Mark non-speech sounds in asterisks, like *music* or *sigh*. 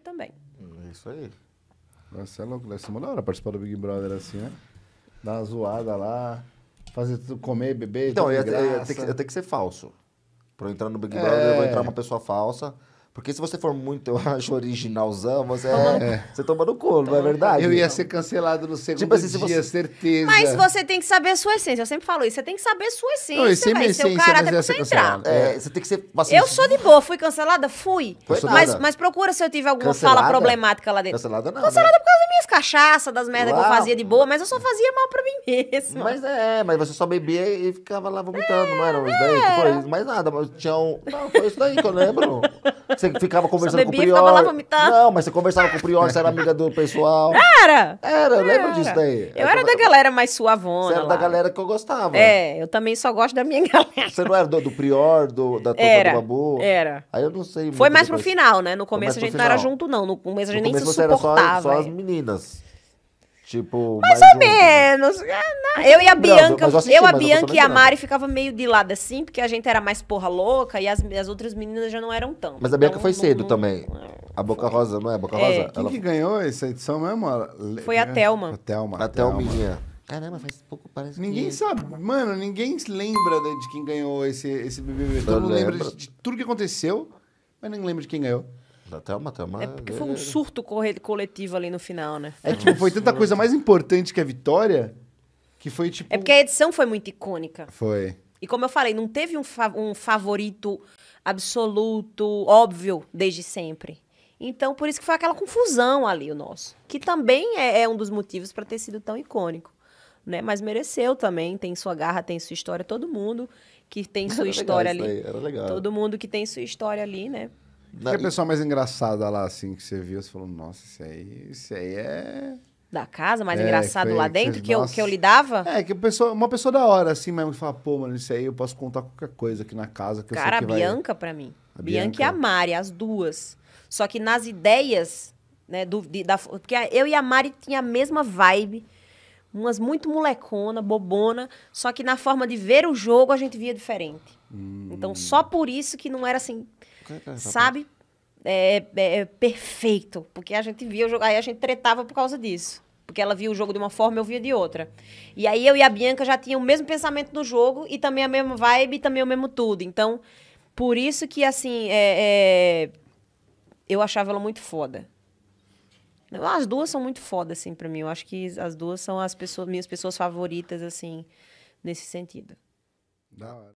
também. É isso aí. vai é louco. Deve ser uma da hora participar do Big Brother assim, né? Dar uma zoada lá, fazer tudo, comer, beber. Então, eu ia, ia ter que, ia ter que ser falso. Pra eu entrar no Big é. Brother, é. eu vou entrar uma pessoa falsa. Porque se você for muito, *laughs* eu acho, originalzão, você, é, você toma no colo, não é verdade? Eu ia ser cancelado no segundo tipo assim, dia, você... certeza. Mas você tem que saber a sua essência. Eu sempre falo isso. Você tem que saber a sua essência, não, eu véio. Essência, Seu caráter pra você entrar. É, é, você tem que ser... Assim, eu sou de boa. Fui cancelada? Fui. Mas, mas procura se eu tive alguma cancelada? fala problemática lá dentro. Cancelada não. Cancelada né? por causa das minhas cachaças, das merdas que eu fazia de boa. Mas eu só fazia mal pra mim mesmo Mas é, mas você só bebia e ficava lá vomitando, é, não era? Isso daí? Foi mais nada. Mas tinha um... Não, foi isso daí que eu lembro. Você *laughs* você ficava conversando bebia, com o Prior. Ficava lá vomitando. Não, mas você conversava com o Prior, você era amiga do pessoal. Era! Era, eu lembro disso daí. Eu, eu era da galera mais suavona. Você era lá. da galera que eu gostava. É, eu também só gosto da minha *laughs* galera. Você não era do, do Prior, do, da turma do Babu? Era. Aí eu não sei. Foi mais depois. pro final, né? No começo a gente não era junto, não. No começo a gente no nem se suportava. era só, só é. as meninas. Tipo. Mais, mais ou um... menos. É, eu e a Bianca, eu, a Bianca e a Mari ficava meio de lado assim, porque a gente era mais porra louca e as, as outras meninas já não eram tão. Mas a Bianca então, foi cedo não, também. É. A Boca foi. Rosa, não é? A Boca é. Rosa. Quem Ela... que ganhou essa edição mesmo? Foi a é. Thelma. A Thelma. A Thelminha. Caramba, faz pouco, parece Ninguém que... sabe. Mano, ninguém lembra de quem ganhou esse, esse BBB. Todo mundo lembra de, de tudo que aconteceu, mas nem lembra de quem ganhou. Da Thelma, Thelma. É porque foi um surto coletivo ali no final, né? É, tipo, foi tanta coisa mais importante que a vitória que foi tipo. É porque a edição foi muito icônica. Foi. E como eu falei, não teve um, fa um favorito absoluto, óbvio, desde sempre. Então, por isso que foi aquela confusão ali, o nosso. Que também é, é um dos motivos para ter sido tão icônico. Né? Mas mereceu também, tem sua garra, tem sua história, todo mundo que tem *laughs* sua era história ali. Aí, era legal. Todo mundo que tem sua história ali, né? Na... é a pessoa mais engraçada lá, assim, que você viu, você falou, nossa, isso aí, isso aí é. Da casa, mais é, engraçado foi, lá dentro, que, que eu, que eu lidava? É, que pessoa, uma pessoa da hora, assim mesmo, que fala, pô, mano, isso aí eu posso contar qualquer coisa aqui na casa. Que Cara, eu sei que a Bianca, pra mim. A Bianca e a Mari, as duas. Só que nas ideias, né, do, de, da, porque eu e a Mari tinha a mesma vibe umas muito molecona, bobona, só que na forma de ver o jogo a gente via diferente. Hum. Então só por isso que não era assim, é sabe? É, é, é, perfeito, porque a gente via o jogo, aí a gente tretava por causa disso. Porque ela via o jogo de uma forma, eu via de outra. E aí eu e a Bianca já tinham o mesmo pensamento no jogo e também a mesma vibe e também o mesmo tudo. Então, por isso que, assim, é, é eu achava ela muito foda. As duas são muito foda, assim, pra mim. Eu acho que as duas são as pessoas, minhas pessoas favoritas, assim, nesse sentido. Da hora.